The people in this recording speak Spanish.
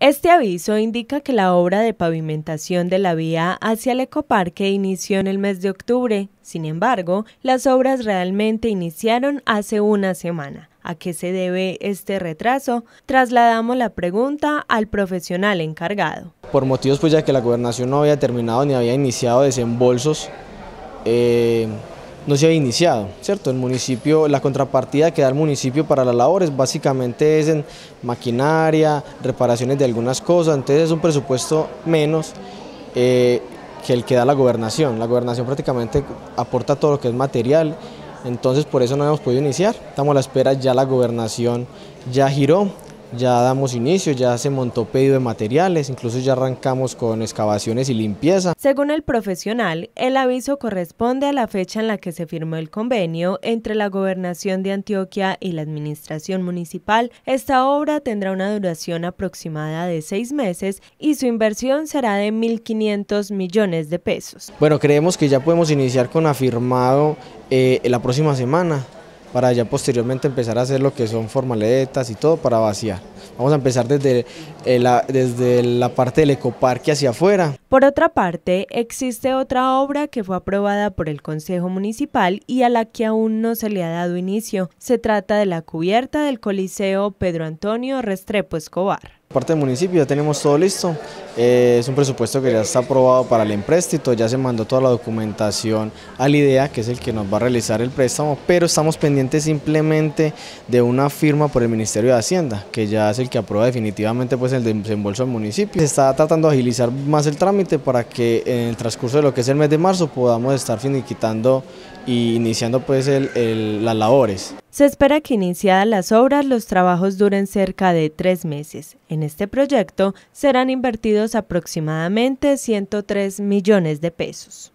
Este aviso indica que la obra de pavimentación de la vía hacia el ecoparque inició en el mes de octubre. Sin embargo, las obras realmente iniciaron hace una semana. ¿A qué se debe este retraso? Trasladamos la pregunta al profesional encargado. Por motivos pues ya que la gobernación no había terminado ni había iniciado desembolsos, eh, no se ha iniciado, ¿cierto? El municipio, la contrapartida que da el municipio para las labores básicamente es en maquinaria, reparaciones de algunas cosas, entonces es un presupuesto menos eh, que el que da la gobernación. La gobernación prácticamente aporta todo lo que es material, entonces por eso no hemos podido iniciar. Estamos a la espera, ya la gobernación ya giró, ya damos inicio, ya se montó pedido de materiales, incluso ya arrancamos con excavaciones y limpieza. Según el profesional, el aviso corresponde a la fecha en la que se firmó el convenio entre la Gobernación de Antioquia y la Administración Municipal. Esta obra tendrá una duración aproximada de seis meses y su inversión será de 1.500 millones de pesos. Bueno, creemos que ya podemos iniciar con afirmado eh, la próxima semana para ya posteriormente empezar a hacer lo que son formaletas y todo para vaciar. Vamos a empezar desde, eh, la, desde la parte del ecoparque hacia afuera. Por otra parte, existe otra obra que fue aprobada por el Consejo Municipal y a la que aún no se le ha dado inicio. Se trata de la cubierta del Coliseo Pedro Antonio Restrepo Escobar. Parte del municipio ya tenemos todo listo, eh, es un presupuesto que ya está aprobado para el empréstito, ya se mandó toda la documentación al IDEA, que es el que nos va a realizar el préstamo, pero estamos pendientes simplemente de una firma por el Ministerio de Hacienda, que ya es el que aprueba definitivamente pues, el desembolso del municipio. Se está tratando de agilizar más el trámite para que en el transcurso de lo que es el mes de marzo podamos estar finiquitando y iniciando pues las labores. Se espera que iniciadas las obras los trabajos duren cerca de tres meses. En este proyecto serán invertidos aproximadamente 103 millones de pesos.